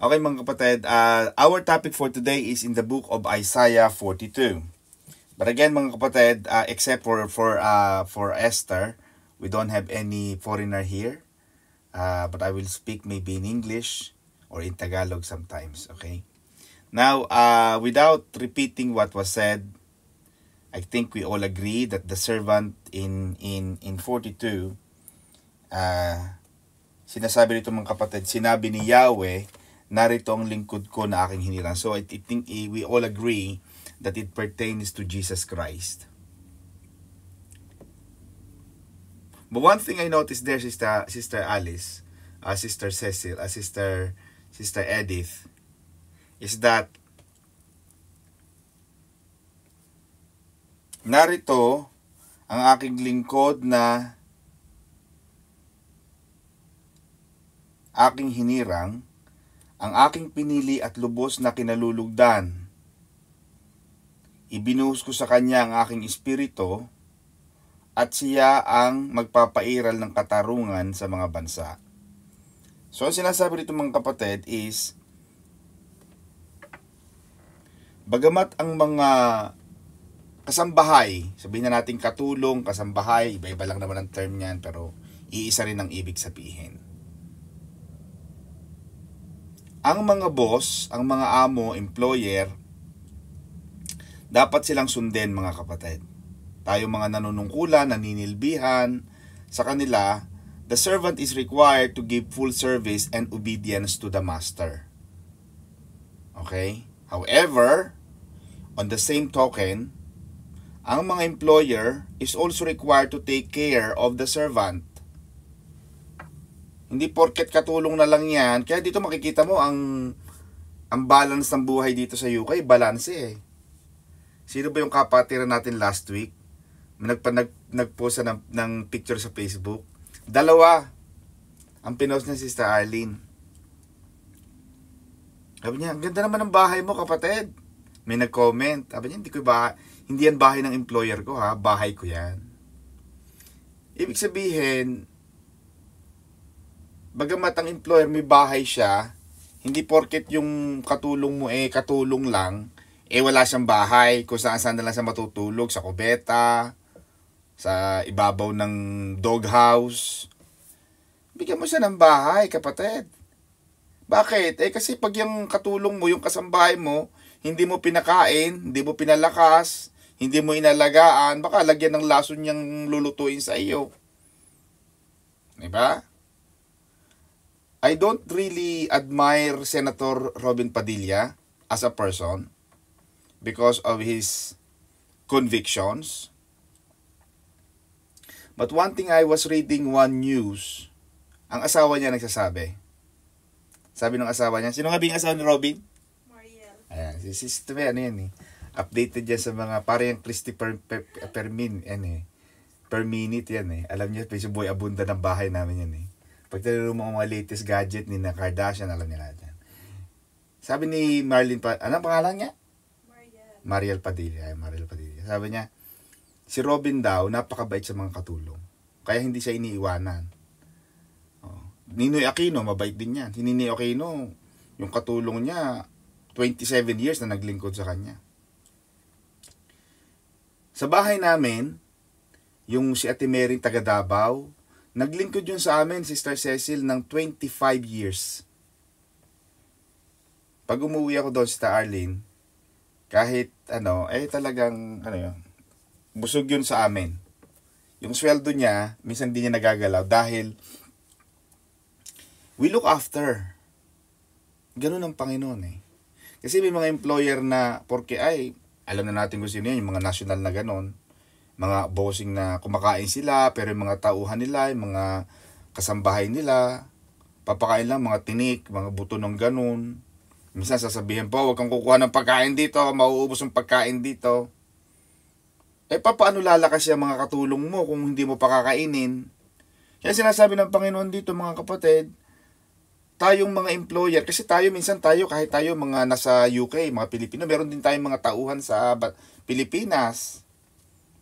Okay mga kapatid, uh, our topic for today is in the book of Isaiah 42. But again mga kapatid, uh, except for for uh, for Esther, we don't have any foreigner here. Uh, but I will speak maybe in English or in Tagalog sometimes, okay? Now, uh, without repeating what was said, I think we all agree that the servant in in in 42 uh, sinasabi nito mga kapatid, sinabi ni Yahweh narito ang lingkod ko na aking hinirang. So I think eh, we all agree that it pertains to Jesus Christ. But one thing I noticed there, Sister, Sister Alice, uh, Sister Cecil, uh, Sister, Sister Edith, is that narito ang aking lingkod na aking hinirang ang aking pinili at lubos na kinalulugdan. Ibinuhos ko sa kanya ang aking espirito at siya ang magpapairal ng katarungan sa mga bansa. So ang sinasabi rito mga kapatid is, bagamat ang mga kasambahay, sabihin na natin katulong, kasambahay, iba-iba lang naman ang term niyan, pero iisa rin ang ibig sabihin ang mga boss, ang mga amo, employer, dapat silang sundin mga kapatid. Tayo mga nanunungkulan, naninilbihan, sa kanila, the servant is required to give full service and obedience to the master. Okay? However, on the same token, ang mga employer is also required to take care of the servant hindi porket katulong na lang yan. Kaya dito makikita mo ang ang balance ng buhay dito sa UK, balance eh. Sino ba yung kapatiran natin last week? Nagpa, nag, nagposa ng, ng picture sa Facebook. Dalawa. Ang pinost ni Sister Arlene. Sabi niya, ang ganda naman ng bahay mo kapatid. May nag-comment. Sabi niya, hindi, ko ba hindi yan bahay ng employer ko ha. Bahay ko yan. Ibig sabihin, bagamat ang employer may bahay siya, hindi porket yung katulong mo eh katulong lang, eh wala siyang bahay kung saan saan na lang siya matutulog, sa kubeta, sa ibabaw ng doghouse. Bigyan mo siya ng bahay, kapatid. Bakit? Eh kasi pag yung katulong mo, yung kasambahay mo, hindi mo pinakain, hindi mo pinalakas, hindi mo inalagaan, baka lagyan ng lason niyang lulutuin sa iyo. 'Di ba? I don't really admire Senator Robin Padilla as a person because of his convictions. But one thing I was reading one news, ang asawa niya nagsasabi. Sabi ng asawa niya, sino nga bing asawa ni Robin? Mariel. Ayan, si sister, ano yan eh. Updated yan sa mga, parang yung Christy per, per, per, min, yan eh. Per minute yan eh. Alam niya, Facebook boy, abunda ng bahay namin yan eh. Pagtira mo mga latest gadget ni na Kardashian, alam nila natin. Sabi ni Marilyn, pa anong pangalan niya? Mariel. Mariel Padilla. Ay, Mariel Padilla. Sabi niya, si Robin daw, napakabait sa mga katulong. Kaya hindi siya iniiwanan. Oh. Ninoy Aquino, mabait din yan. Si Ninoy Aquino, yung katulong niya, 27 years na naglingkod sa kanya. Sa bahay namin, yung si Ate Mary taga Davao, Naglingkod yun sa amin, Sister Cecil, ng 25 years. Pag umuwi ako doon, Sister Arlene, kahit ano, eh talagang, ano yun, busog yun sa amin. Yung sweldo niya, minsan hindi niya nagagalaw dahil we look after. Ganun ang Panginoon eh. Kasi may mga employer na, porque ay, alam na natin kung sino yun, yung mga national na ganun, mga bossing na kumakain sila pero yung mga tauhan nila, yung mga kasambahay nila, papakain lang mga tinik, mga buto ng ganun. Minsan sasabihin pa huwag kang kukuha ng pagkain dito, mauubos ang pagkain dito. Eh paano lalakas yung mga katulong mo kung hindi mo pakakainin? Kaya sinasabi ng Panginoon dito mga kapatid, tayong mga employer, kasi tayo minsan tayo, kahit tayo mga nasa UK, mga Pilipino, meron din tayong mga tauhan sa Pilipinas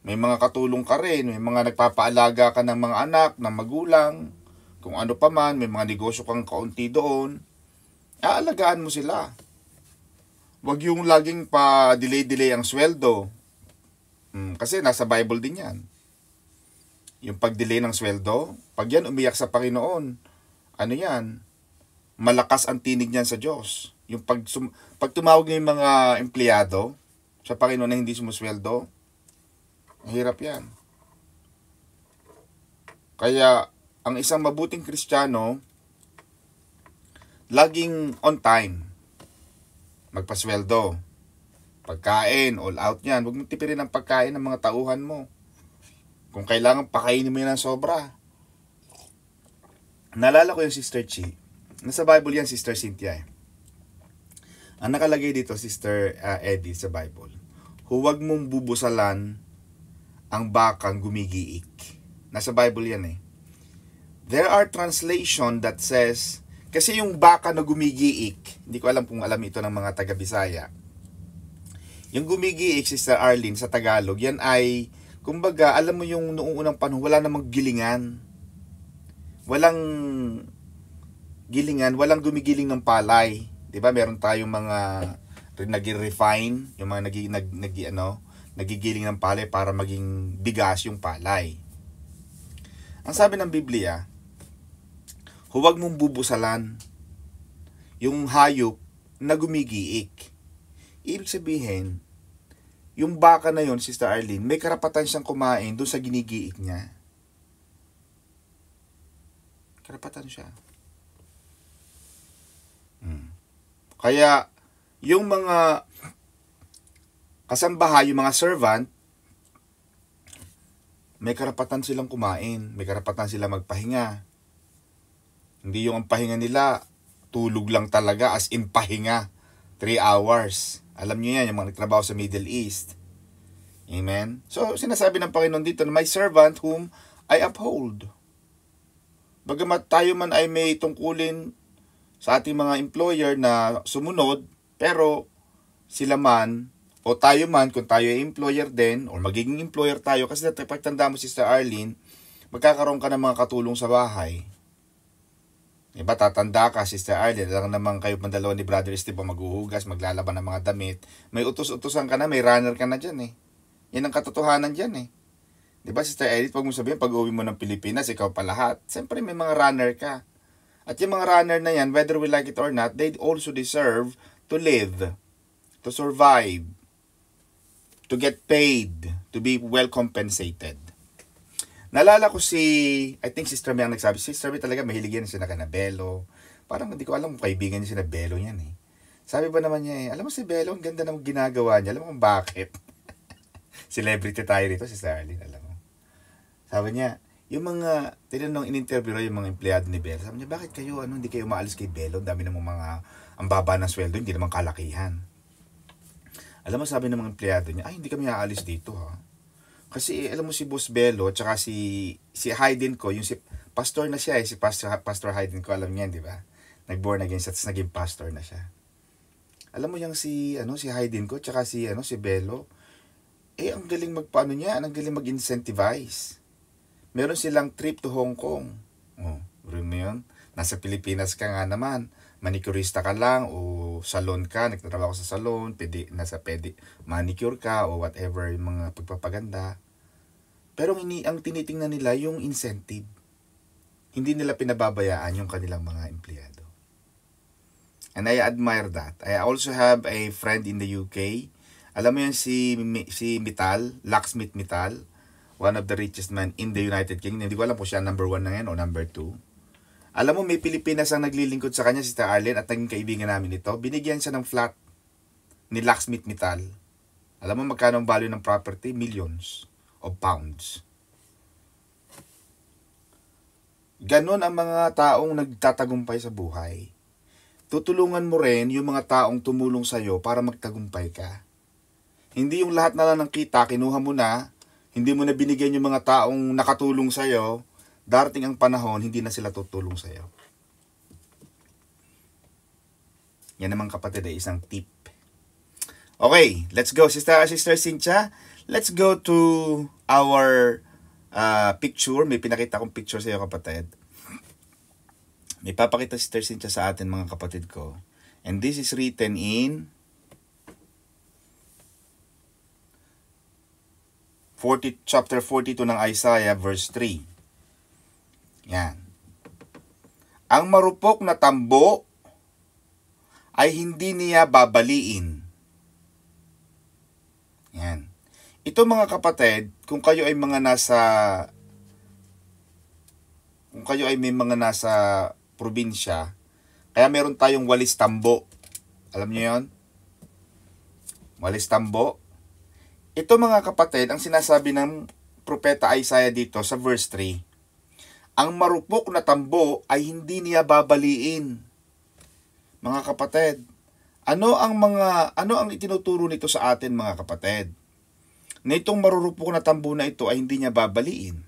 may mga katulong ka rin, may mga nagpapaalaga ka ng mga anak, ng magulang, kung ano pa man, may mga negosyo kang kaunti doon. Aalagaan mo sila. Huwag yung laging pa delay-delay ang sweldo. Hmm, kasi nasa Bible din yan. Yung pag-delay ng sweldo, pag yan umiyak sa Panginoon, ano yan, malakas ang tinig niyan sa Diyos. Yung pag, sum- pag tumawag ng mga empleyado sa Panginoon na hindi sumusweldo, Mahirap yan. Kaya, ang isang mabuting kristyano, laging on time. Magpasweldo. Pagkain, all out yan. Huwag mong tipirin ang pagkain ng mga tauhan mo. Kung kailangan, pakainin mo yan ng sobra. Nalala ko yung Sister Chi. Nasa Bible yan, Sister Cynthia. Eh. Ang nakalagay dito, Sister uh, Eddie, sa Bible. Huwag mong bubusalan ang bakang gumigiik. Nasa Bible yan eh. There are translation that says, kasi yung baka na gumigiik, hindi ko alam kung alam ito ng mga taga-Bisaya. Yung gumigiik, Sister Arlene, sa Tagalog, yan ay, kumbaga, alam mo yung noong unang panahon, wala namang gilingan. Walang gilingan, walang gumigiling ng palay. 'Di ba? Meron tayong mga nag-refine, yung mga nag nag, nag ano, nagigiling ng palay para maging bigas yung palay. Ang sabi ng Biblia, huwag mong bubusalan yung hayop na gumigiik. Ibig sabihin, yung baka na yon, Sister Arlene, may karapatan siyang kumain doon sa ginigiik niya. Karapatan siya. Hmm. Kaya, yung mga kasambahay, yung mga servant, may karapatan silang kumain, may karapatan silang magpahinga. Hindi yung ang pahinga nila, tulog lang talaga as in pahinga. 3 hours. Alam niyo yan, yung mga nagtrabaho sa Middle East. Amen? So, sinasabi ng Panginoon dito na my servant whom I uphold. Bagamat tayo man ay may tungkulin sa ating mga employer na sumunod, pero sila man o tayo man, kung tayo ay employer din, or magiging employer tayo, kasi pagtanda mo, Sister Arlene, magkakaroon ka ng mga katulong sa bahay. Diba, eh, tatanda ka, Sister Arlene, lang naman kayo pang ni Brother Steve maghuhugas, maglalaban ng mga damit. May utos-utosan ka na, may runner ka na dyan eh. Yan ang katotohanan dyan eh. Diba, Sister Arlene, pag mo sabihin, pag uwi mo ng Pilipinas, ikaw pa lahat. Siyempre, may mga runner ka. At yung mga runner na yan, whether we like it or not, they also deserve to live, to survive to get paid, to be well compensated. Nalala ko si, I think Sister May ang nagsabi, Sister May talaga mahilig yan si Nakanabelo. Parang hindi ko alam kung kaibigan niya si Nabelo niyan eh. Sabi ba naman niya eh, alam mo si Belo, ang ganda ng ginagawa niya. Alam mo kung bakit? Celebrity tayo rito, si Starlin, alam mo. Sabi niya, yung mga, tinanong in-interview yung mga empleyado ni Belo. Sabi niya, bakit kayo, ano, hindi kayo maalis kay Belo? Ang dami ng mga, ang baba ng sweldo, hindi naman kalakihan. Alam mo, sabi ng mga empleyado niya, ay, hindi kami aalis dito, ha? Kasi, alam mo, si Boss Bello, tsaka si, si Hayden ko, yung si, pastor na siya, eh, si Pastor, pastor Hayden ko, alam niya, di ba? Nag-born again siya, naging pastor na siya. Alam mo yung si, ano, si Hayden ko, tsaka si, ano, si Bello, eh, ang galing magpaano niya, ang galing mag-incentivize. Meron silang trip to Hong Kong. Oh, rin mo yun? Nasa Pilipinas ka nga naman, manicurista ka lang, o salon ka, nagtatrabaho sa salon, pwede, nasa pwede, manicure ka, o whatever, yung mga pagpapaganda. Pero ang, ini, ang tinitingnan nila, yung incentive. Hindi nila pinababayaan yung kanilang mga empleyado. And I admire that. I also have a friend in the UK. Alam mo yun, si, si Mittal, Locksmith Mittal, one of the richest men in the United Kingdom. Hindi ko alam kung siya number one na ngayon o number two. Alam mo, may Pilipinas ang naglilingkod sa kanya, si Sister Arlen, at naging kaibigan namin ito. Binigyan siya ng flat ni Locksmith Metal. Alam mo magkano ang value ng property? Millions of pounds. Ganon ang mga taong nagtatagumpay sa buhay. Tutulungan mo rin yung mga taong tumulong sa'yo para magtagumpay ka. Hindi yung lahat na lang ng kita, kinuha mo na, hindi mo na binigyan yung mga taong nakatulong sa'yo, darating ang panahon, hindi na sila tutulong sa iyo. Yan naman kapatid ay isang tip. Okay, let's go Sister Sister Cynthia. Let's go to our uh, picture. May pinakita akong picture sa iyo kapatid. May papakita Sister Cynthia sa atin mga kapatid ko. And this is written in 40, chapter 42 ng Isaiah verse 3. Yan. Ang marupok na tambo ay hindi niya babaliin. Yan. Ito mga kapatid, kung kayo ay mga nasa kung kayo ay may mga nasa probinsya, kaya meron tayong walis tambo. Alam niyo 'yon? Walis tambo. Ito mga kapatid, ang sinasabi ng propeta Isaiah dito sa verse 3, ang marupok na tambo ay hindi niya babaliin. Mga kapatid, ano ang mga ano ang itinuturo nito sa atin mga kapatid? Na itong marurupok na tambo na ito ay hindi niya babaliin.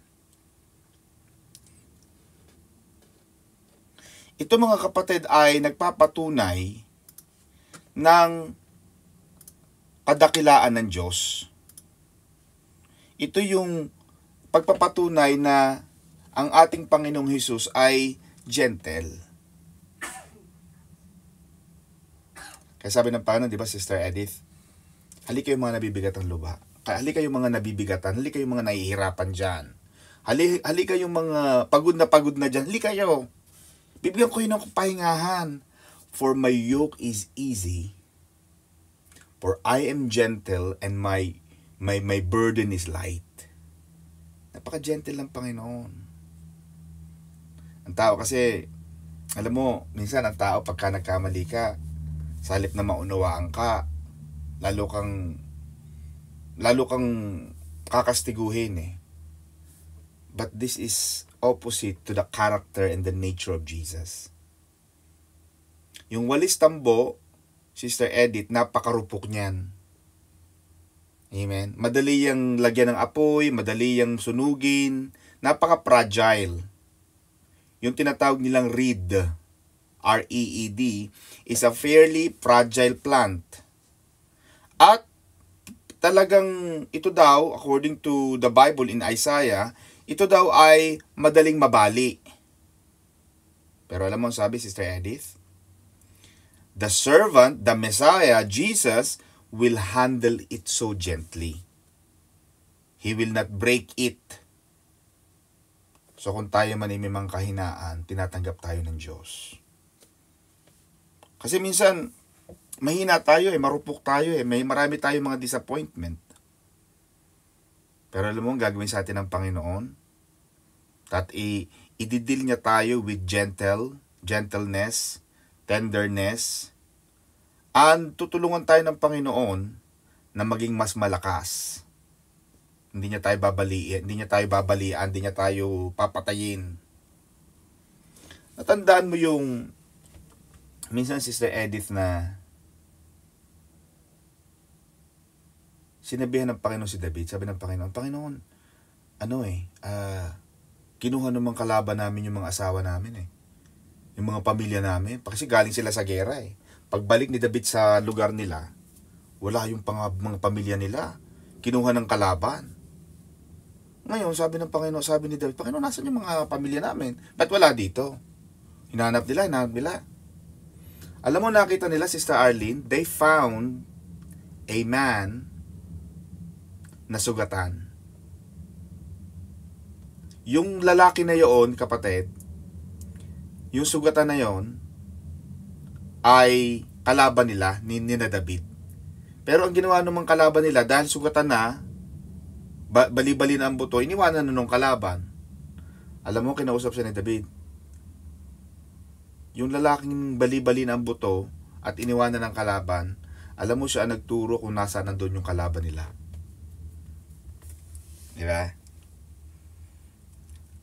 Ito mga kapatid ay nagpapatunay ng kadakilaan ng Diyos. Ito yung pagpapatunay na ang ating Panginoong Hesus ay gentle. Kaya sabi ng Panginoon, di ba Sister Edith? Halika yung mga nabibigatang luba. Halika yung mga nabibigatan. Halika yung mga nahihirapan dyan. Halika, halika yung mga pagod na pagod na dyan. Halika kayo. Bibigyan ko yun ng pahingahan. For my yoke is easy. For I am gentle and my my my burden is light. Napaka-gentle ng Panginoon. Ang tao kasi, alam mo, minsan ang tao pagka nagkamali ka, sa na maunawaan ka, lalo kang, lalo kang kakastiguhin eh. But this is opposite to the character and the nature of Jesus. Yung walis tambo, Sister Edith, napakarupok niyan. Amen. Madali yang lagyan ng apoy, madali yang sunugin, napaka-fragile yung tinatawag nilang reed, R-E-E-D, is a fairly fragile plant. At talagang ito daw, according to the Bible in Isaiah, ito daw ay madaling mabali. Pero alam mo ang sabi, Sister Edith? The servant, the Messiah, Jesus, will handle it so gently. He will not break it. So kung tayo man ay may mga kahinaan, tinatanggap tayo ng Diyos. Kasi minsan, mahina tayo eh, marupok tayo eh, may marami tayong mga disappointment. Pero alam mo, gagawin sa atin ng Panginoon, that i- ididil niya tayo with gentle, gentleness, tenderness, and tutulungan tayo ng Panginoon na maging mas malakas hindi niya tayo babaliin, hindi niya tayo babalian, hindi niya tayo papatayin. Natandaan mo yung minsan si Sister Edith na sinabihan ng Panginoon si David, sabi ng Panginoon, Panginoon, ano eh, uh, kinuha naman kalaban namin yung mga asawa namin eh. Yung mga pamilya namin. Kasi galing sila sa gera eh. Pagbalik ni David sa lugar nila, wala yung pang, mga pamilya nila. Kinuha ng kalaban. Ngayon, sabi ng Panginoon, sabi ni David, Panginoon, nasan yung mga pamilya namin? Ba't wala dito? Hinanap nila, hinanap nila. Alam mo, nakita nila, Sister Arlene, they found a man na sugatan. Yung lalaki na yon, kapatid, yung sugatan na yon ay kalaban nila ni, ni David. Pero ang ginawa naman kalaban nila dahil sugatan na, bali-bali na ang buto, iniwanan na nung kalaban. Alam mo, kinausap siya ni David. Yung lalaking bali-bali na ang buto at iniwanan ng kalaban, alam mo siya ang nagturo kung nasaan nandun yung kalaban nila. Di ba?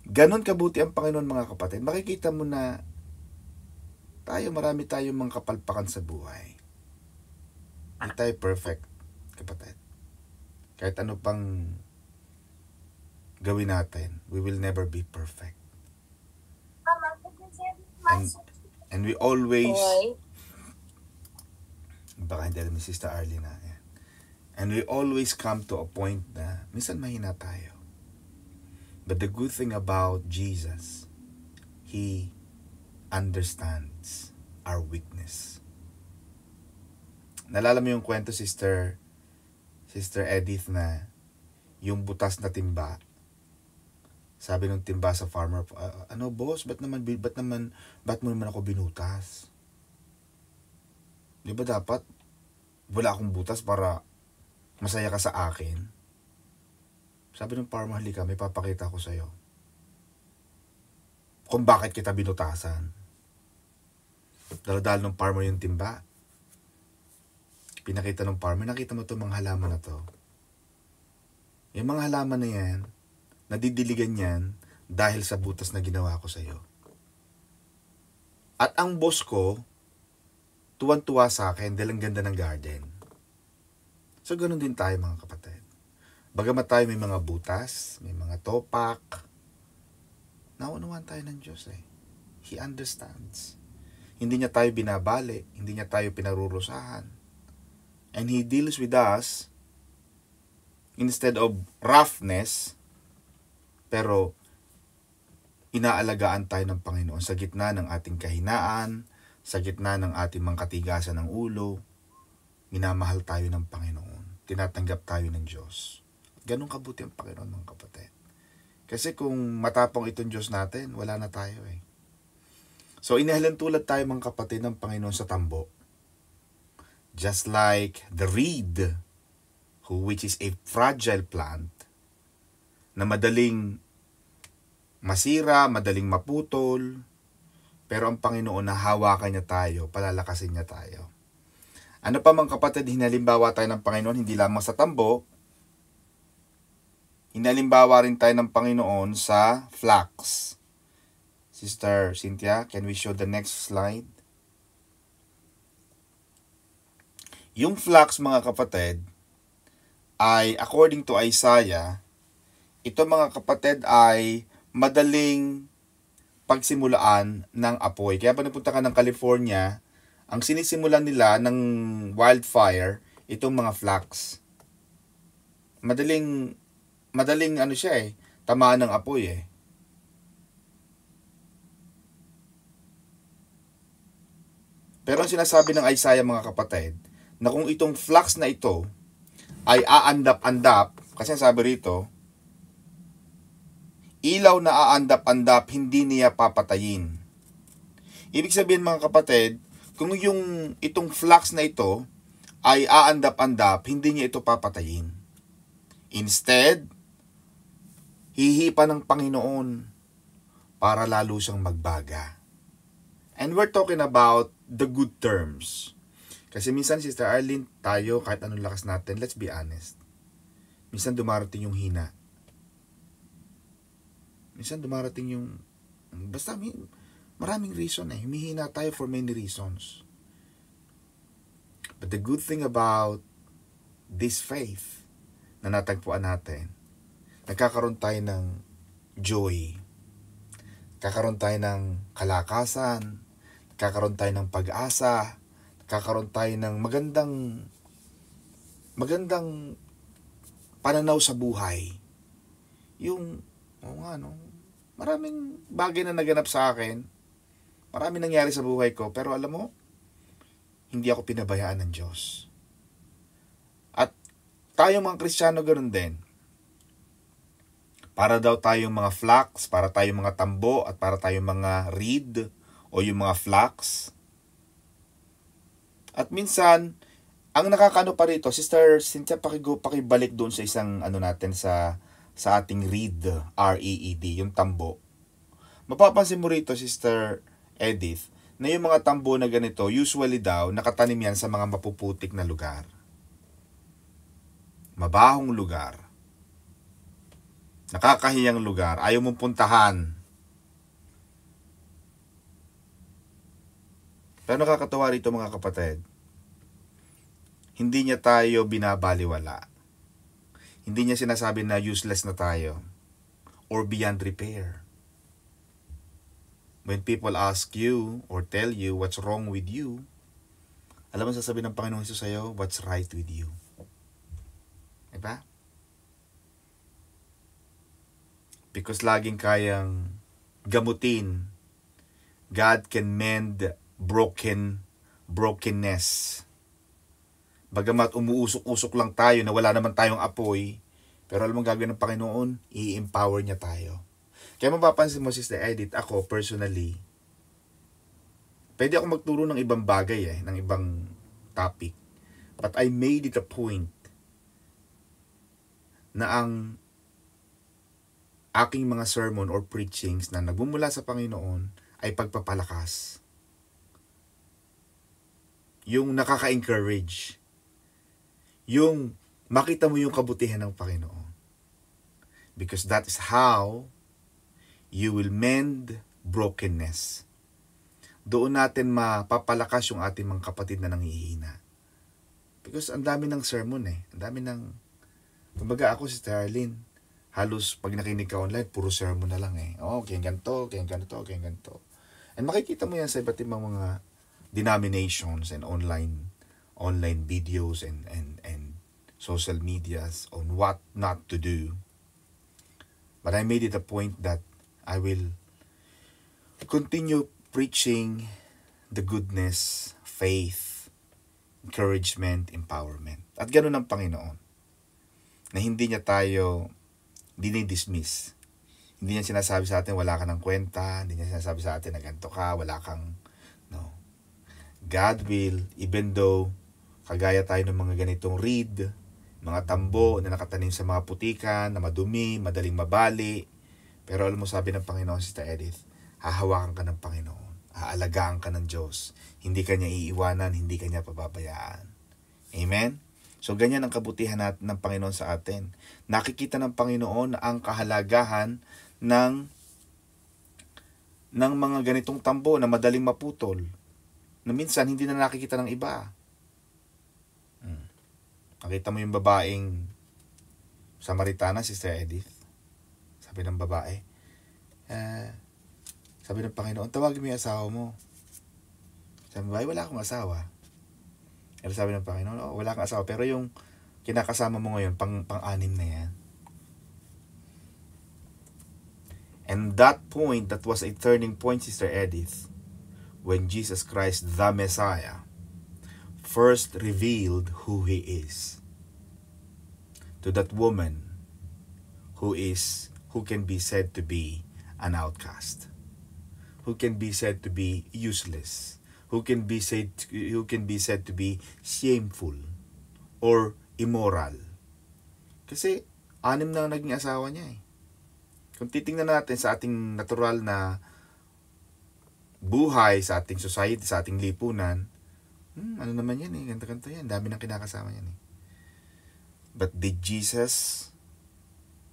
Ganon kabuti ang Panginoon mga kapatid. Makikita mo na tayo marami tayong mga kapalpakan sa buhay. Hindi tayo perfect, kapatid. Kahit ano pang gawin natin. We will never be perfect. And, and we always... Baka hindi alam ni Sister Arlene na. Ah, Yan. And we always come to a point na minsan mahina tayo. But the good thing about Jesus, He understands our weakness. Nalala mo yung kwento, Sister, Sister Edith, na yung butas na timba, sabi ng timba sa farmer, ah, ah, ano boss, ba't naman, ba't naman, ba't mo naman ako binutas? Di ba dapat, wala akong butas para masaya ka sa akin? Sabi ng farmer, halika, may papakita ko sa'yo. Kung bakit kita binutasan. Daladal ng farmer yung timba. Pinakita ng farmer, nakita mo itong mga halaman na to. Yung mga halaman na yan, nadidiligan yan dahil sa butas na ginawa ko sa iyo. At ang boss ko, tuwan-tuwa sa akin dahil ang ganda ng garden. So, ganoon din tayo mga kapatid. Bagamat tayo may mga butas, may mga topak, naunuan tayo ng Diyos eh. He understands. Hindi niya tayo binabali, hindi niya tayo pinarurusahan. And He deals with us instead of roughness, pero inaalagaan tayo ng Panginoon sa gitna ng ating kahinaan, sa gitna ng ating mangkatigasan ng ulo, minamahal tayo ng Panginoon. Tinatanggap tayo ng Diyos. Ganun kabuti ang Panginoon, mga kapatid. Kasi kung matapang itong Diyos natin, wala na tayo eh. So inahalan tulad tayo mga kapatid ng Panginoon sa tambo. Just like the reed, who which is a fragile plant, na madaling masira, madaling maputol, pero ang Panginoon na hawakan niya tayo, palalakasin niya tayo. Ano pa mang kapatid, hinalimbawa tayo ng Panginoon, hindi lamang sa tambo, hinalimbawa rin tayo ng Panginoon sa flax. Sister Cynthia, can we show the next slide? Yung flax mga kapatid ay according to Isaiah ito mga kapatid ay madaling pagsimulaan ng apoy. Kaya pag napunta ka ng California, ang sinisimulan nila ng wildfire, itong mga flax. Madaling, madaling ano siya eh, tamaan ng apoy eh. Pero ang sinasabi ng Isaiah mga kapatid, na kung itong flax na ito ay aandap-andap, kasi sabi rito, ilaw na aandap-andap, hindi niya papatayin. Ibig sabihin mga kapatid, kung yung itong flux na ito ay aandap-andap, hindi niya ito papatayin. Instead, hihipa ng Panginoon para lalo siyang magbaga. And we're talking about the good terms. Kasi minsan, Sister Arlene, tayo, kahit anong lakas natin, let's be honest. Minsan dumarating yung hina. Minsan dumarating yung, basta may, maraming reason eh. Humihina tayo for many reasons. But the good thing about this faith na natagpuan natin, nagkakaroon tayo ng joy. Nagkakaroon tayo ng kalakasan. Nagkakaroon tayo ng pag-asa. Nagkakaroon tayo ng magandang magandang pananaw sa buhay. Yung, oh nga no, maraming bagay na naganap sa akin. Maraming nangyari sa buhay ko. Pero alam mo, hindi ako pinabayaan ng Diyos. At tayo mga Kristiyano ganoon din. Para daw tayong mga flax, para tayong mga tambo, at para tayong mga reed, o yung mga flax. At minsan, ang nakakano pa rito, Sister Cynthia, pakigo, pakibalik doon sa isang ano natin sa sa ating read, R-E-E-D, e e yung tambo, mapapansin mo rito, Sister Edith, na yung mga tambo na ganito, usually daw, nakatanim yan sa mga mapuputik na lugar. Mabahong lugar. Nakakahiyang lugar. Ayaw mong puntahan. Pero nakakatawa rito mga kapatid, hindi niya tayo binabaliwala hindi niya sinasabi na useless na tayo or beyond repair. When people ask you or tell you what's wrong with you, alam mo sasabihin ng Panginoong Hesus sa'yo, what's right with you. Diba? Because laging kayang gamutin. God can mend broken brokenness. Bagamat umuusok-usok lang tayo na wala naman tayong apoy, pero alam mo gagawin ng Panginoon, i-empower niya tayo. Kaya mapapansin mo, Sister Edit, ako personally, pwede ako magturo ng ibang bagay eh, ng ibang topic. But I made it a point na ang aking mga sermon or preachings na nagmumula sa Panginoon ay pagpapalakas. Yung nakaka-encourage yung makita mo yung kabutihan ng Panginoon. Because that is how you will mend brokenness. Doon natin mapapalakas yung ating mga kapatid na nanghihina. Because ang dami ng sermon eh. Ang dami ng... Kumbaga ako, si Arlene, halos pag nakinig ka online, puro sermon na lang eh. Oh, kaya ganito, kaya ganito, kaya ganito. And makikita mo yan sa iba't ibang mga denominations and online online videos and, and, and social medias on what not to do. But I made it a point that I will continue preaching the goodness, faith, encouragement, empowerment. At ganoon ang Panginoon. Na hindi niya tayo dinidismiss. Hindi niya sinasabi sa atin, wala ka ng kwenta. Hindi niya sinasabi sa atin na ganito ka, wala kang, no. God will, even though Kagaya tayo ng mga ganitong reed, mga tambo na nakatanim sa mga putikan, na madumi, madaling mabali. Pero alam mo, sabi ng Panginoon, Sister Edith, hahawakan ka ng Panginoon, aalagaan ka ng Diyos. Hindi ka niya iiwanan, hindi ka niya pababayaan. Amen? So, ganyan ang kabutihan natin ng Panginoon sa atin. Nakikita ng Panginoon ang kahalagahan ng ng mga ganitong tambo na madaling maputol na minsan hindi na nakikita ng iba. Nakita mo yung babaeng Samaritana, Sister Edith. Sabi ng babae, uh, sabi ng Panginoon, tawagin mo yung asawa mo. Sabi ng babae, wala akong asawa. Pero sabi ng Panginoon, oh, wala kang asawa. Pero yung kinakasama mo ngayon, pang, pang-anim na yan. And that point, that was a turning point, Sister Edith, when Jesus Christ, the Messiah, first revealed who he is to that woman who is who can be said to be an outcast who can be said to be useless who can be said who can be said to be shameful or immoral kasi anim na naging asawa niya eh kung titingnan natin sa ating natural na buhay sa ating society sa ating lipunan Hmm, ano naman yan eh, kanta-kanta yan. Dami ng kinakasama yan eh. But did Jesus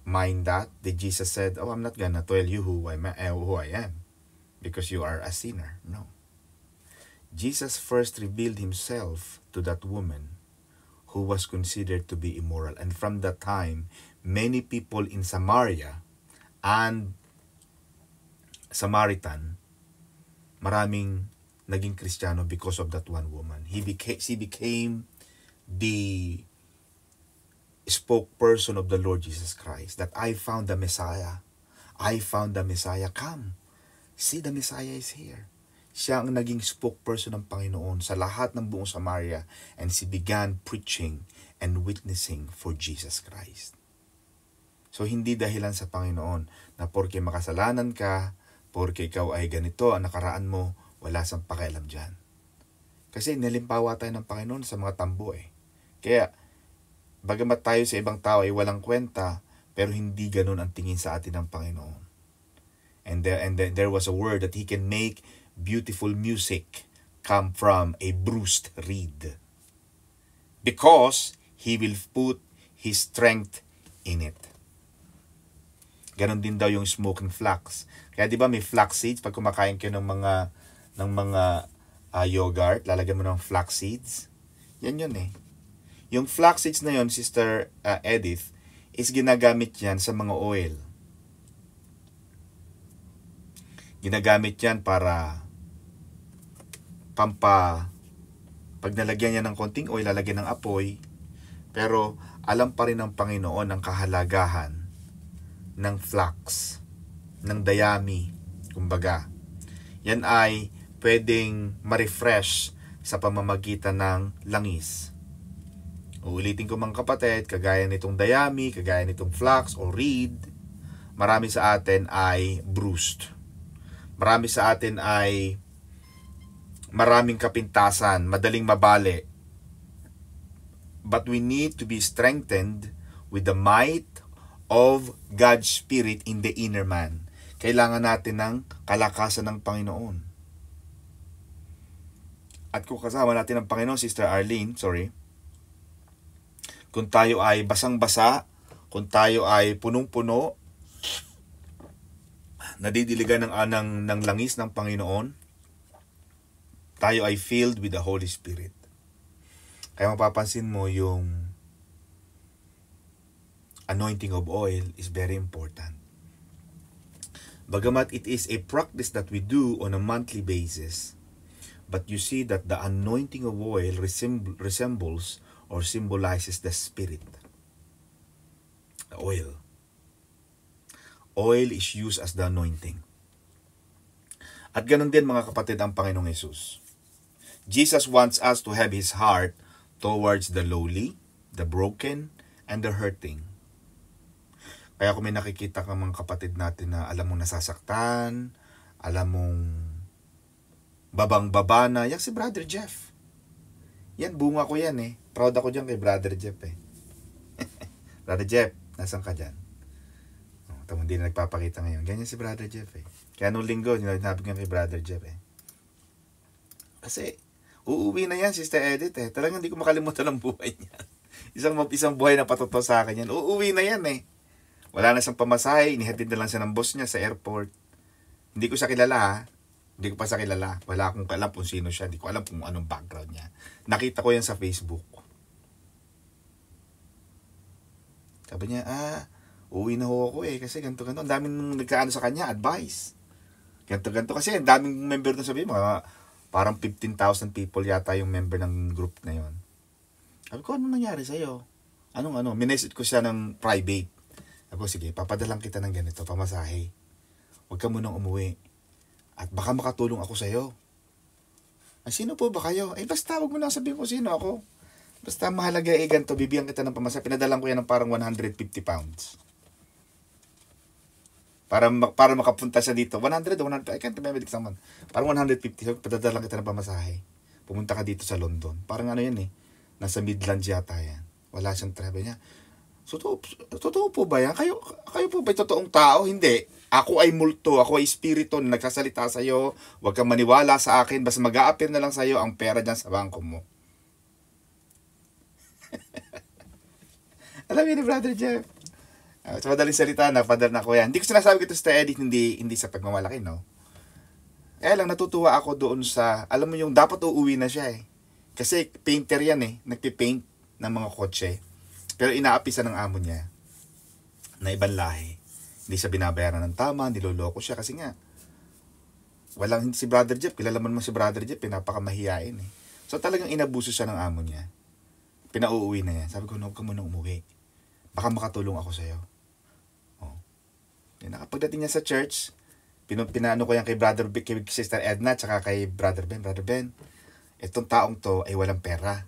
mind that? Did Jesus said, oh, I'm not gonna tell you who I, am, eh, who I am because you are a sinner? No. Jesus first revealed himself to that woman who was considered to be immoral. And from that time, many people in Samaria and Samaritan, maraming naging Kristiyano because of that one woman. He became, she became the spokesperson of the Lord Jesus Christ. That I found the Messiah. I found the Messiah. Come. See, the Messiah is here. Siya ang naging spokesperson ng Panginoon sa lahat ng buong Samaria and she began preaching and witnessing for Jesus Christ. So hindi dahilan sa Panginoon na porke makasalanan ka, porke ikaw ay ganito ang nakaraan mo, wala siyang pakialam dyan. Kasi nilimpawa tayo ng Panginoon sa mga tambo eh. Kaya, bagamat tayo sa ibang tao ay walang kwenta, pero hindi ganun ang tingin sa atin ng Panginoon. And there, and there, there was a word that He can make beautiful music come from a bruised reed. Because He will put His strength in it. Ganon din daw yung smoking flax. Kaya di ba may flax seeds pag kumakain kayo ng mga ng mga uh, yogurt, lalagyan mo ng flax seeds. Yan yun eh. Yung flax seeds na yun, Sister uh, Edith, is ginagamit yan sa mga oil. Ginagamit yan para pampa pag nalagyan niya ng konting oil, lalagyan ng apoy. Pero alam pa rin ng Panginoon ang kahalagahan ng flax, ng dayami, kumbaga. Yan ay pwedeng ma-refresh sa pamamagitan ng langis. Uulitin ko mga kapatid, kagaya nitong dayami, kagaya nitong flax o reed, marami sa atin ay bruised. Marami sa atin ay maraming kapintasan, madaling mabali. But we need to be strengthened with the might of God's Spirit in the inner man. Kailangan natin ng kalakasan ng Panginoon. At kung kasama natin ang Panginoon, Sister Arlene, sorry, kung tayo ay basang-basa, kung tayo ay punong-puno, nadidiligan ng anang ah, ng langis ng Panginoon, tayo ay filled with the Holy Spirit. Kaya mapapansin mo yung anointing of oil is very important. Bagamat it is a practice that we do on a monthly basis, But you see that the anointing of oil resembles or symbolizes the Spirit. The oil. Oil is used as the anointing. At ganun din mga kapatid ang Panginoong Yesus. Jesus wants us to have His heart towards the lowly, the broken, and the hurting. Kaya kung may nakikita ka mga kapatid natin na alam mong nasasaktan, alam mong babang babana na, yan si Brother Jeff. Yan, bunga ko yan eh. Proud ako dyan kay Brother Jeff eh. Brother Jeff, nasan ka dyan? Oh, tamo hindi na nagpapakita ngayon. Ganyan si Brother Jeff eh. Kaya nung linggo, sinabi ko kay Brother Jeff eh. Kasi, uuwi na yan, Sister Edith eh. Talagang hindi ko makalimutan ang buhay niya. Isang, isang buhay na patuto sa akin yan. Uuwi na yan eh. Wala na siyang pamasahe, inihatid na lang siya ng boss niya sa airport. Hindi ko siya kilala ha. Hindi ko pa sa kilala. Wala akong alam kung sino siya. Hindi ko alam kung anong background niya. Nakita ko yan sa Facebook. Sabi niya, ah, uwi na ho ako eh. Kasi ganito ganito. Ang daming nagkaano sa kanya, advice. Ganito ganito. Kasi ang daming member na sabi, mga ah, parang 15,000 people yata yung member ng group na yon. Sabi ko, anong nangyari sa'yo? Anong ano? Minesit ko siya ng private. Sabi ko, sige, papadalang kita ng ganito, pamasahe. Huwag ka munang umuwi at baka makatulong ako sa iyo. Ay, sino po ba kayo? Ay, basta wag mo na sabihin ko sino ako. Basta mahalaga eh, ganito, bibigyan kita ng pamasa. Pinadalan ko yan ng parang 150 pounds. Para, para makapunta siya dito. 100, 100, I can't remember the exact Parang 150, pinadalan kita ng pamasahe. Pumunta ka dito sa London. Parang ano yan eh. Nasa Midlands yata yan. Wala siyang travel niya. So, totoo, totoo po ba yan? Kayo, kayo po ba totoong tao? Hindi. Ako ay multo, ako ay espiritu na nagsasalita sa iyo. Huwag kang maniwala sa akin, basta mag a na lang sa iyo ang pera diyan sa bangko mo. Alam niyo ni Brother Jeff. Uh, sa madaling salita, napadal na ko yan. Hindi ko sinasabi ito sa edit, hindi, hindi sa pagmamalaki, no? Eh lang natutuwa ako doon sa, alam mo yung dapat uuwi na siya eh. Kasi painter yan eh, nagpipaint ng mga kotse. Pero inaapisa ng amo niya na ibang lahi. Hindi siya binabayaran ng tama, niloloko siya kasi nga, walang si Brother Jeff, kilala man mo si Brother Jeff, pinapakamahiyain eh, eh. So talagang inabuso siya ng amo niya. Pinauuwi na yan. Sabi ko, no, huwag ka muna umuwi. Baka makatulong ako sa'yo. Oh. Eh, nakapagdating niya sa church, pin pinano ko yan kay Brother kay Sister Edna, tsaka kay Brother Ben. Brother Ben, itong taong to ay walang pera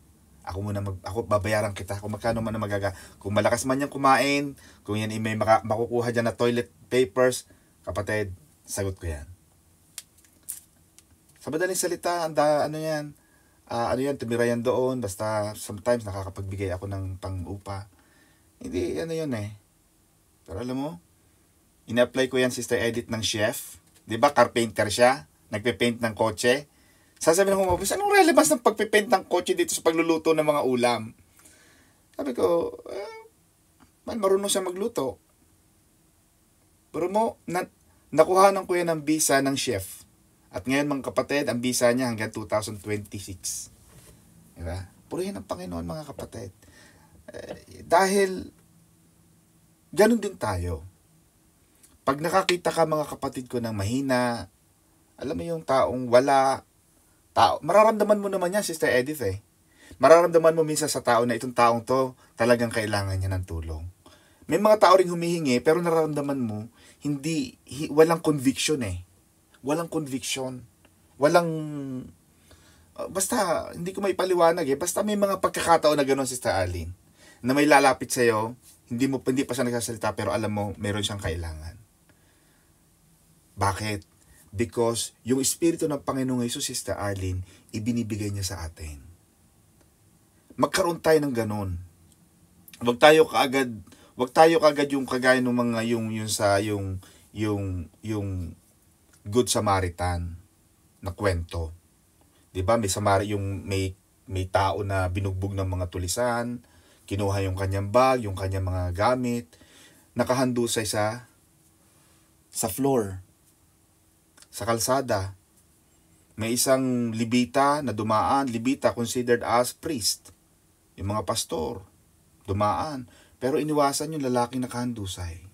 ako muna mag, ako babayaran kita kung magkano man na magaga. Kung malakas man yang kumain, kung yan may maka, makukuha diyan na toilet papers, kapatid, sagot ko yan. Sa madaling salita, anda, ano yan, uh, ano yan, tumira yan doon, basta sometimes nakakapagbigay ako ng pang-upa. Hindi, ano yun eh. Pero alam mo, ina-apply ko yan, sister edit ng chef. 'Di ba carpenter siya? Nagpe-paint ng kotse Sasabi ng home office, anong relevance ng pagpipentang kotse dito sa pagluluto ng mga ulam? Sabi ko, eh, marunong siya magluto. Pero mo, na, nakuha ng kuya ng visa ng chef. At ngayon mga kapatid, ang visa niya hanggang 2026. Diba? Purihin ang Panginoon mga kapatid. Eh, dahil, ganun din tayo. Pag nakakita ka mga kapatid ko ng mahina, alam mo yung taong wala, tao. Mararamdaman mo naman yan, Sister Edith eh. Mararamdaman mo minsan sa tao na itong taong to talagang kailangan niya ng tulong. May mga tao rin humihingi pero nararamdaman mo hindi hi, walang conviction eh. Walang conviction. Walang uh, basta hindi ko paliwanag eh. Basta may mga pagkakataon na ganoon Sister Aline, na may lalapit sa iyo, hindi mo hindi pa siya nagsasalita pero alam mo meron siyang kailangan. Bakit? Because yung Espiritu ng Panginoong Yesus, Sister Arlene, ibinibigay niya sa atin. Magkaroon tayo ng ganun. Huwag tayo kaagad, huwag tayo kaagad yung kagaya ng mga yung yung sa yung yung yung Good Samaritan na kwento. 'Di ba? May Samari yung may may tao na binugbog ng mga tulisan, kinuha yung kanyang bag, yung kanyang mga gamit, nakahandusay sa sa floor sa kalsada. May isang libita na dumaan, libita considered as priest. Yung mga pastor, dumaan. Pero iniwasan yung lalaking nakahandusay.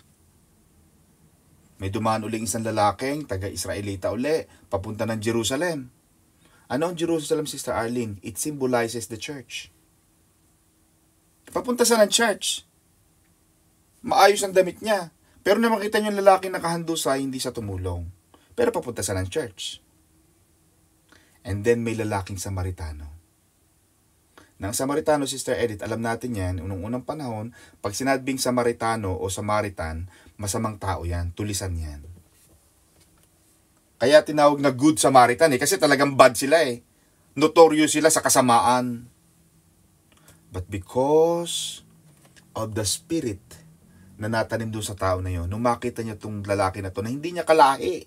May dumaan uling isang lalaking, taga-Israelita uli, papunta ng Jerusalem. Ano ang Jerusalem, Sister Arlene? It symbolizes the church. Papunta sa ng church. Maayos ang damit niya. Pero na makita niyo yung lalaking nakahandusay, hindi sa tumulong. Pero papunta sa ng church. And then may lalaking Samaritano. Nang Samaritano, Sister Edith, alam natin yan, unang-unang panahon, pag sinadbing Samaritano o Samaritan, masamang tao yan, tulisan yan. Kaya tinawag na good Samaritan eh, kasi talagang bad sila eh. Notorious sila sa kasamaan. But because of the spirit na natanim doon sa tao na yon, nung makita niya tong lalaki na to na hindi niya kalahi,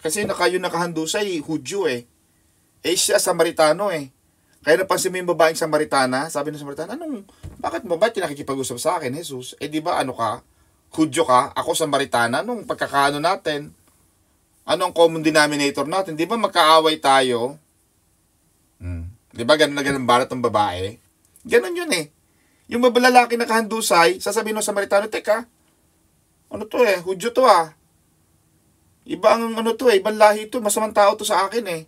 kasi na kayo nakahandusay, eh, Hudyo eh. Eh siya, Samaritano eh. Kaya napansin mo yung babaeng Samaritana, sabi ng Samaritana, anong, bakit mo ba kinakikipag-usap sa akin, Jesus? Eh di ba ano ka? Hudyo ka? Ako Samaritana? Anong pagkakaano natin? Ano ang common denominator natin? Di ba magkaaway tayo? Mm. Di ba ganun na ganun barat ng babae? Ganun yun eh. Yung mabalalaki na kahandusay, sasabihin ng Samaritano, teka, ano to eh, Hudyo to ah. Ibang ano to eh, ibang lahi to, masamang tao to sa akin eh.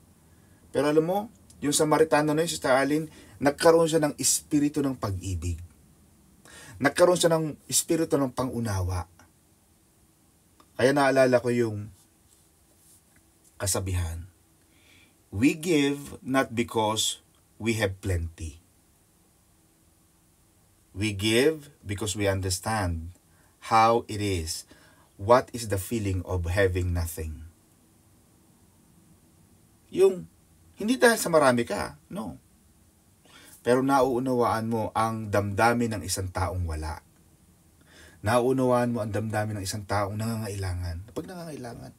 Pero alam mo, yung Samaritano na yun, Sister Alin, nagkaroon siya ng espiritu ng pag-ibig. Nagkaroon siya ng espiritu ng pangunawa. Kaya naalala ko yung kasabihan. We give not because we have plenty. We give because we understand how it is what is the feeling of having nothing? Yung, hindi dahil sa marami ka, no. Pero nauunawaan mo ang damdamin ng isang taong wala. Nauunawaan mo ang damdamin ng isang taong nangangailangan. Pag nangangailangan,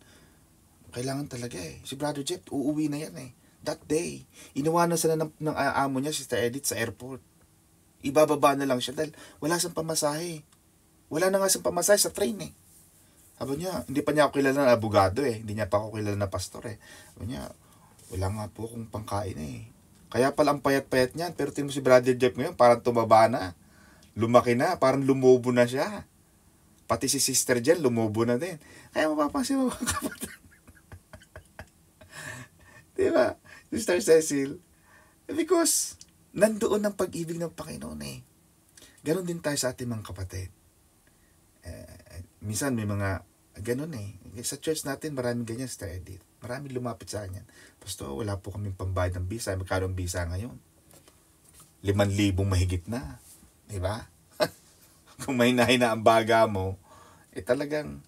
kailangan talaga eh. Si Brother Jet, uuwi na yan eh. That day, inawanan sila ng, ng ah, amo niya, Sister Edith, sa airport. Ibababa na lang siya dahil wala siyang pamasahe. Wala na nga siyang pamasahe sa train eh. Sabi niya, hindi pa niya ako kilala na abogado eh. Hindi niya pa ako kilala na pastor eh. Sabi niya, wala nga po akong pangkain eh. Kaya pala ang payat-payat niyan. Pero tingnan mo si Brother Jeff ngayon, parang tumaba na. Lumaki na, parang lumubo na siya. Pati si Sister Jen, lumubo na din. Kaya mapapansin mo mga kapatid. diba? Sister Cecil. Eh, because, nandoon ang pag-ibig ng Panginoon eh. Ganon din tayo sa ating mga kapatid. Eh, eh minsan may mga Ganun eh. eh. Sa church natin, maraming ganyan sa edit. Maraming lumapit sa akin. Pasto, wala po kaming pambayad ng visa. Magkano ang visa ngayon? Liman libong mahigit na. Di ba? Kung may na ang baga mo, eh talagang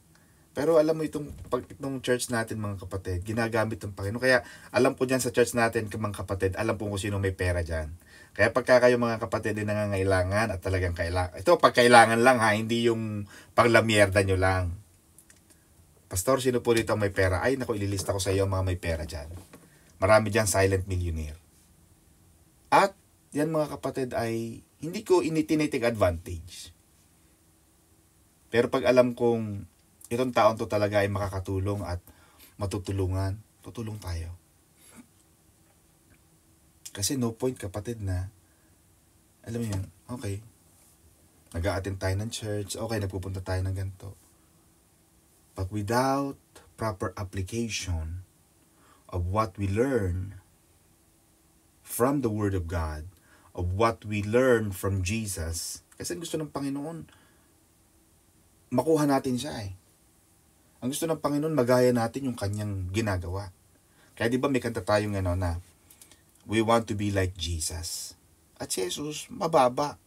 pero alam mo itong pag itong church natin mga kapatid, ginagamit ng Panginoon. Kaya alam ko diyan sa church natin mga kapatid, alam po kung sino may pera diyan. Kaya pagka kayo mga kapatid ay nangangailangan at talagang kailangan. Ito pagkailangan lang ha, hindi yung paglamierda nyo lang. Pastor, sino po dito ang may pera? Ay, naku, ililista ko sa iyo ang mga may pera dyan. Marami dyan silent millionaire. At, yan mga kapatid ay, hindi ko initinitig advantage. Pero pag alam kong itong taon to talaga ay makakatulong at matutulungan, tutulong tayo. Kasi no point kapatid na, alam mo yun, okay, nag a tayo ng church, okay, nagpupunta tayo ng ganito. But without proper application of what we learn from the Word of God, of what we learn from Jesus, kasi gusto ng Panginoon, makuha natin siya eh. Ang gusto ng Panginoon, magaya natin yung kanyang ginagawa. Kaya di ba may kanta tayo ano na, we want to be like Jesus. At si Jesus, mababa.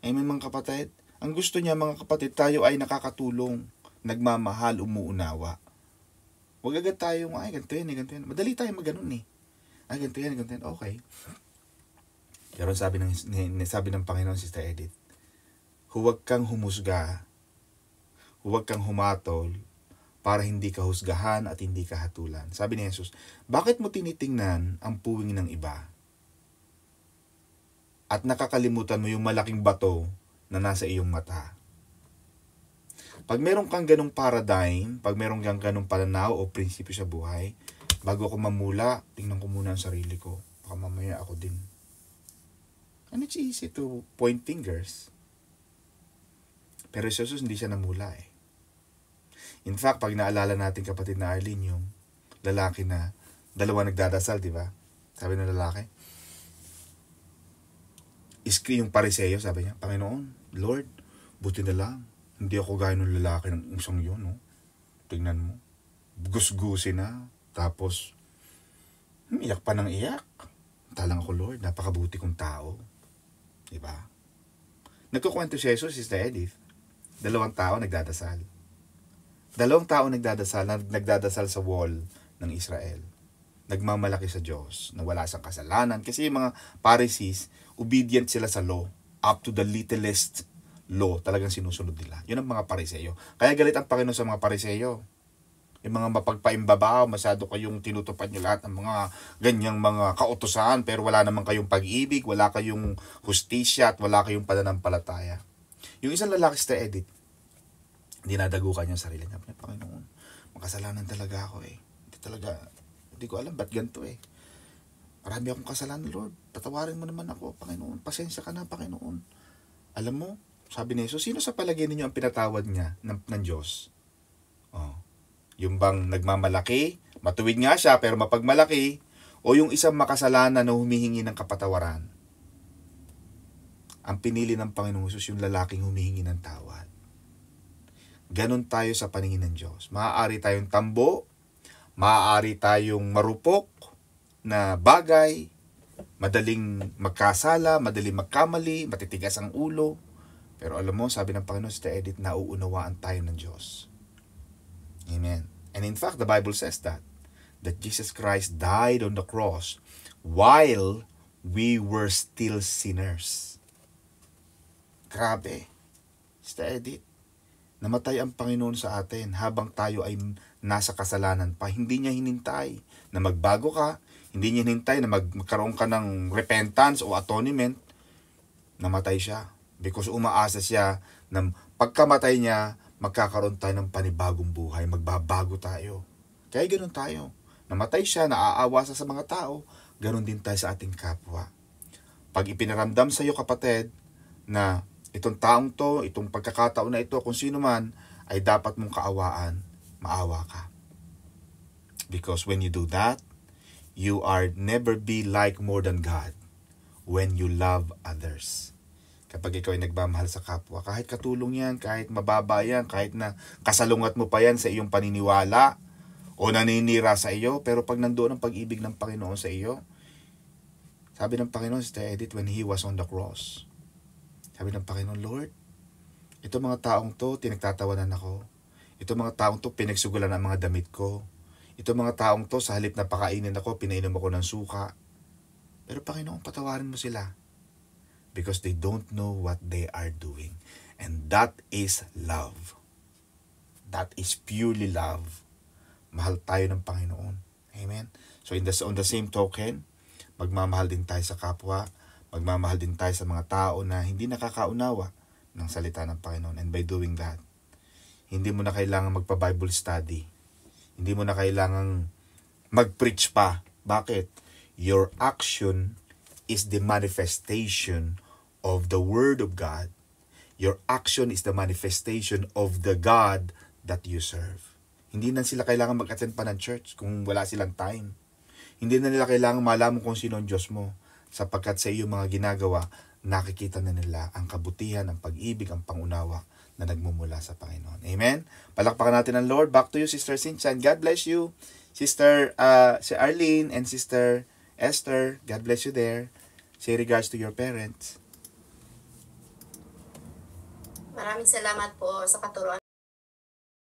Eh, Amen mga kapatid. Ang gusto niya mga kapatid, tayo ay nakakatulong nagmamahal, umuunawa. Huwag agad tayo, ay, ganito yan, eh, ganito yan. Madali tayo maganon eh. Ay, ganito yan, ganito yan. Okay. Pero sabi ng, sabi ng Panginoon, Sister Edith, huwag kang humusga, huwag kang humatol, para hindi ka husgahan at hindi ka hatulan. Sabi ni Jesus, bakit mo tinitingnan ang puwing ng iba? At nakakalimutan mo yung malaking bato na nasa iyong mata. Pag meron kang ganong paradigm, pag meron kang ganong pananaw o prinsipyo sa buhay, bago ako mamula, tingnan ko muna ang sarili ko. Baka mamaya ako din. And it's easy to point fingers. Pero si Jesus hindi siya namula eh. In fact, pag naalala natin kapatid na Arlene, yung lalaki na dalawa nagdadasal, di ba? Sabi ng lalaki. Iskri yung pariseo, sabi niya, Panginoon, Lord, buti na lang hindi ako gaya ng lalaki ng isang yun, no? Tingnan mo. Gusgusin na. Tapos, iyak pa ng iyak. Talang ako, Lord, napakabuti kong tao. Diba? Nagkukwento si Jesus, si Edith. Dalawang tao nagdadasal. Dalawang tao nagdadasal, nagdadasal sa wall ng Israel. Nagmamalaki sa Diyos, na wala siyang kasalanan. Kasi yung mga Pharisees, obedient sila sa law up to the littlest law talagang sinusunod nila. Yun ang mga pariseyo. Kaya galit ang Panginoon sa mga pariseyo. Yung mga mapagpaimbabaw, masyado kayong tinutupad nyo lahat ng mga ganyang mga kautosan pero wala naman kayong pag-ibig, wala kayong hustisya at wala kayong pananampalataya. Yung isang lalaki sa edit, dinadagukan niya sarili niya. Panginoon, makasalanan talaga ako eh. Hindi talaga, hindi ko alam ba't ganito eh. Marami akong kasalanan, Lord. Patawarin mo naman ako, Panginoon. Pasensya ka na, Panginoon. Alam mo, sabi ni Jesus, sino sa palagay ninyo ang pinatawad niya ng, ng Diyos? Oh, yung bang nagmamalaki, matuwid nga siya pero mapagmalaki, o yung isang makasalanan na humihingi ng kapatawaran? Ang pinili ng Panginoong Jesus yung lalaking humihingi ng tawad. Ganon tayo sa paningin ng Diyos. Maaari tayong tambo, maaari tayong marupok na bagay, madaling magkasala, madaling magkamali, matitigas ang ulo, pero alam mo, sabi ng Panginoon sa edit, nauunawaan tayo ng Diyos. Amen. And in fact, the Bible says that. That Jesus Christ died on the cross while we were still sinners. Grabe. Sister Edith, namatay ang Panginoon sa atin habang tayo ay nasa kasalanan pa. Hindi niya hinintay na magbago ka, hindi niya hinintay na magkaroon ka ng repentance o atonement. Namatay siya Because umaasa siya na pagkamatay niya, magkakaroon tayo ng panibagong buhay, magbabago tayo. Kaya ganoon tayo. Namatay siya, naaawa sa mga tao, ganoon din tayo sa ating kapwa. Pag ipinaramdam sa iyo kapatid na itong taong to, itong pagkakataon na ito, kung sino man, ay dapat mong kaawaan, maawa ka. Because when you do that, you are never be like more than God when you love others kapag ikaw ay nagmamahal sa kapwa. Kahit katulong yan, kahit mababa yan, kahit na kasalungat mo pa yan sa iyong paniniwala o naninira sa iyo, pero pag nandoon ang pag-ibig ng Panginoon sa iyo, sabi ng Panginoon, Sister Edith, when He was on the cross, sabi ng Panginoon, Lord, ito mga taong to, tinagtatawanan ako. Ito mga taong to, pinagsugulan ang mga damit ko. Ito mga taong to, sa halip na pakainin ako, pinainom ako ng suka. Pero Panginoon, patawarin mo sila because they don't know what they are doing. And that is love. That is purely love. Mahal tayo ng Panginoon. Amen? So in the, on the same token, magmamahal din tayo sa kapwa, magmamahal din tayo sa mga tao na hindi nakakaunawa ng salita ng Panginoon. And by doing that, hindi mo na kailangan magpa-Bible study. Hindi mo na kailangan mag-preach pa. Bakit? Your action is the manifestation of the Word of God. Your action is the manifestation of the God that you serve. Hindi na sila kailangan mag-attend pa ng church kung wala silang time. Hindi na nila kailangan malaman kung sino ang Diyos mo sapagkat sa iyong mga ginagawa, nakikita na nila ang kabutihan, ang pag-ibig, ang pangunawa na nagmumula sa Panginoon. Amen? Palakpakan natin ang Lord. Back to you, Sister Cynthia. God bless you. Sister uh, si Arlene and Sister Esther, God bless you there. Say regards to your parents. Maraming salamat po sa katuruan.